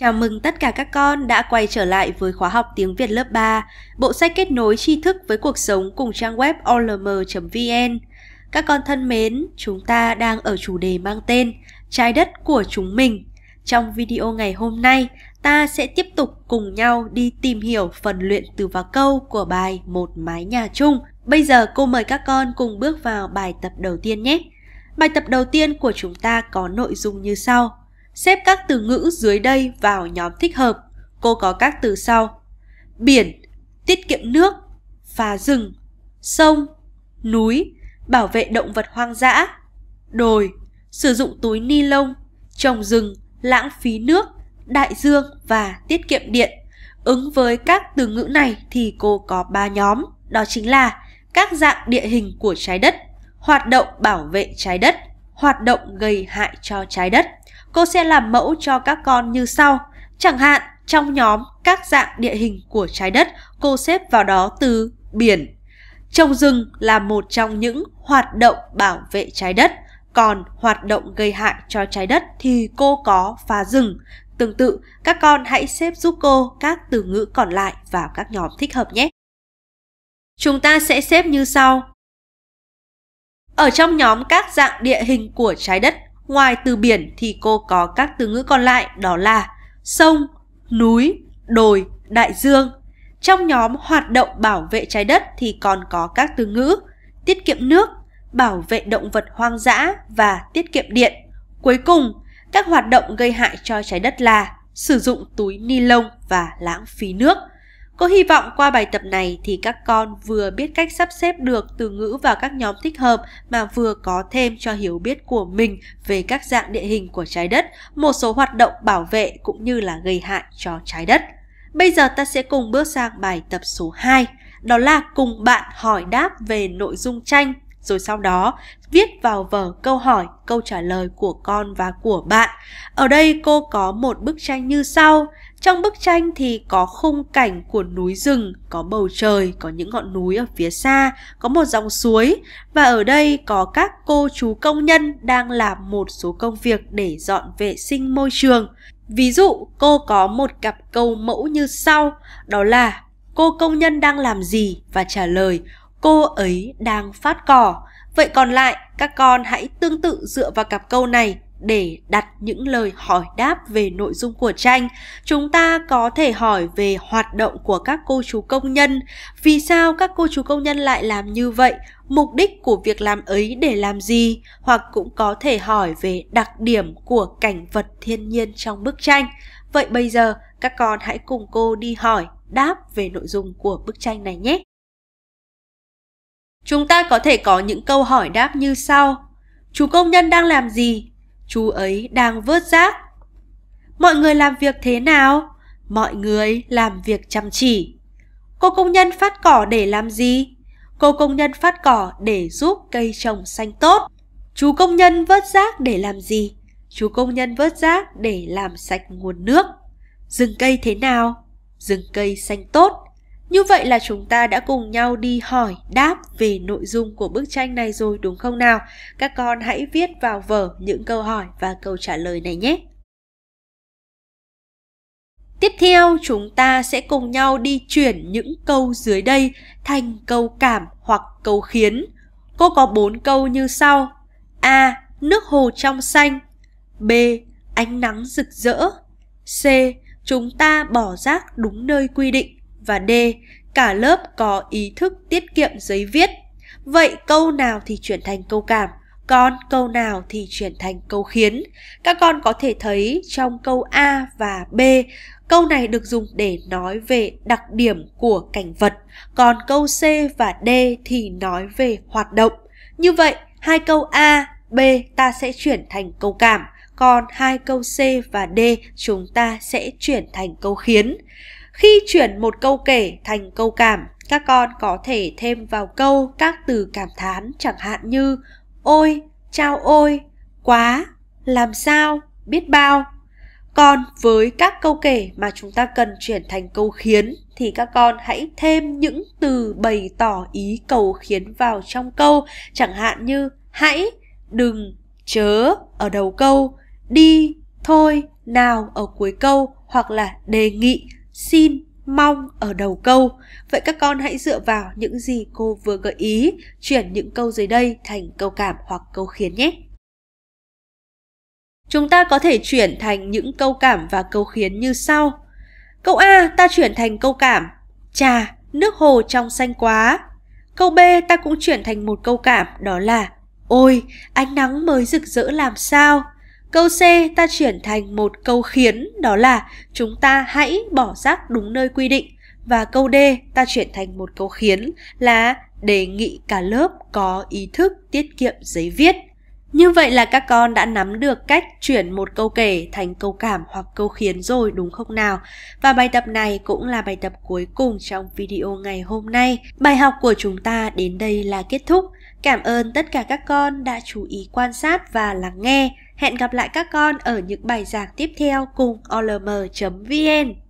Chào mừng tất cả các con đã quay trở lại với khóa học tiếng Việt lớp 3, bộ sách kết nối tri thức với cuộc sống cùng trang web olm.vn. Các con thân mến, chúng ta đang ở chủ đề mang tên Trái đất của chúng mình. Trong video ngày hôm nay, ta sẽ tiếp tục cùng nhau đi tìm hiểu phần luyện từ và câu của bài Một mái nhà chung. Bây giờ cô mời các con cùng bước vào bài tập đầu tiên nhé. Bài tập đầu tiên của chúng ta có nội dung như sau. Xếp các từ ngữ dưới đây vào nhóm thích hợp. Cô có các từ sau. Biển, tiết kiệm nước, phá rừng, sông, núi, bảo vệ động vật hoang dã, đồi, sử dụng túi ni lông, trồng rừng, lãng phí nước, đại dương và tiết kiệm điện. Ứng với các từ ngữ này thì cô có 3 nhóm, đó chính là các dạng địa hình của trái đất, hoạt động bảo vệ trái đất, hoạt động gây hại cho trái đất cô sẽ làm mẫu cho các con như sau. Chẳng hạn, trong nhóm các dạng địa hình của trái đất, cô xếp vào đó từ biển. Trồng rừng là một trong những hoạt động bảo vệ trái đất, còn hoạt động gây hại cho trái đất thì cô có phá rừng. Tương tự, các con hãy xếp giúp cô các từ ngữ còn lại vào các nhóm thích hợp nhé. Chúng ta sẽ xếp như sau. Ở trong nhóm các dạng địa hình của trái đất, Ngoài từ biển thì cô có các từ ngữ còn lại đó là sông, núi, đồi, đại dương. Trong nhóm hoạt động bảo vệ trái đất thì còn có các từ ngữ tiết kiệm nước, bảo vệ động vật hoang dã và tiết kiệm điện. Cuối cùng, các hoạt động gây hại cho trái đất là sử dụng túi ni lông và lãng phí nước. Cô hy vọng qua bài tập này thì các con vừa biết cách sắp xếp được từ ngữ vào các nhóm thích hợp mà vừa có thêm cho hiểu biết của mình về các dạng địa hình của trái đất, một số hoạt động bảo vệ cũng như là gây hại cho trái đất. Bây giờ ta sẽ cùng bước sang bài tập số 2, đó là cùng bạn hỏi đáp về nội dung tranh rồi sau đó viết vào vở câu hỏi, câu trả lời của con và của bạn. Ở đây cô có một bức tranh như sau. Trong bức tranh thì có khung cảnh của núi rừng, có bầu trời, có những ngọn núi ở phía xa, có một dòng suối và ở đây có các cô chú công nhân đang làm một số công việc để dọn vệ sinh môi trường. Ví dụ, cô có một cặp câu mẫu như sau, đó là cô công nhân đang làm gì và trả lời cô ấy đang phát cỏ. Vậy còn lại, các con hãy tương tự dựa vào cặp câu này để đặt những lời hỏi đáp về nội dung của tranh. Chúng ta có thể hỏi về hoạt động của các cô chú công nhân. Vì sao các cô chú công nhân lại làm như vậy? Mục đích của việc làm ấy để làm gì? Hoặc cũng có thể hỏi về đặc điểm của cảnh vật thiên nhiên trong bức tranh. Vậy bây giờ, các con hãy cùng cô đi hỏi đáp về nội dung của bức tranh này nhé. Chúng ta có thể có những câu hỏi đáp như sau. Chú công nhân đang làm gì? Chú ấy đang vớt rác. Mọi người làm việc thế nào? Mọi người làm việc chăm chỉ. Cô công nhân phát cỏ để làm gì? Cô công nhân phát cỏ để giúp cây trồng xanh tốt. Chú công nhân vớt rác để làm gì? Chú công nhân vớt rác để làm sạch nguồn nước. Rừng cây thế nào? Rừng cây xanh tốt. Như vậy là chúng ta đã cùng nhau đi hỏi đáp về nội dung của bức tranh này rồi đúng không nào? Các con hãy viết vào vở những câu hỏi và câu trả lời này nhé. Tiếp theo chúng ta sẽ cùng nhau đi chuyển những câu dưới đây thành câu cảm hoặc câu khiến. Cô có 4 câu như sau. A. Nước hồ trong xanh. B. Ánh nắng rực rỡ. C. Chúng ta bỏ rác đúng nơi quy định. Và D. Cả lớp có ý thức tiết kiệm giấy viết. Vậy câu nào thì chuyển thành câu cảm, còn câu nào thì chuyển thành câu khiến. Các con có thể thấy trong câu A và B, câu này được dùng để nói về đặc điểm của cảnh vật, còn câu C và D thì nói về hoạt động. Như vậy, hai câu A, B ta sẽ chuyển thành câu cảm, còn hai câu C và D chúng ta sẽ chuyển thành câu khiến. Khi chuyển một câu kể thành câu cảm, các con có thể thêm vào câu các từ cảm thán chẳng hạn như ôi, trao ôi, quá, làm sao, biết bao. Còn với các câu kể mà chúng ta cần chuyển thành câu khiến thì các con hãy thêm những từ bày tỏ ý cầu khiến vào trong câu, chẳng hạn như hãy, đừng, chớ ở đầu câu, đi, thôi, nào ở cuối câu hoặc là đề nghị xin mong ở đầu câu. Vậy các con hãy dựa vào những gì cô vừa gợi ý, chuyển những câu dưới đây thành câu cảm hoặc câu khiến nhé. Chúng ta có thể chuyển thành những câu cảm và câu khiến như sau. Câu A ta chuyển thành câu cảm. Trà, nước hồ trong xanh quá. Câu B ta cũng chuyển thành một câu cảm đó là Ôi, ánh nắng mới rực rỡ làm sao? Câu C ta chuyển thành một câu khiến đó là chúng ta hãy bỏ rác đúng nơi quy định và câu D ta chuyển thành một câu khiến là đề nghị cả lớp có ý thức tiết kiệm giấy viết. Như vậy là các con đã nắm được cách chuyển một câu kể thành câu cảm hoặc câu khiến rồi đúng không nào? Và bài tập này cũng là bài tập cuối cùng trong video ngày hôm nay. Bài học của chúng ta đến đây là kết thúc. Cảm ơn tất cả các con đã chú ý quan sát và lắng nghe. Hẹn gặp lại các con ở những bài giảng tiếp theo cùng olm.vn.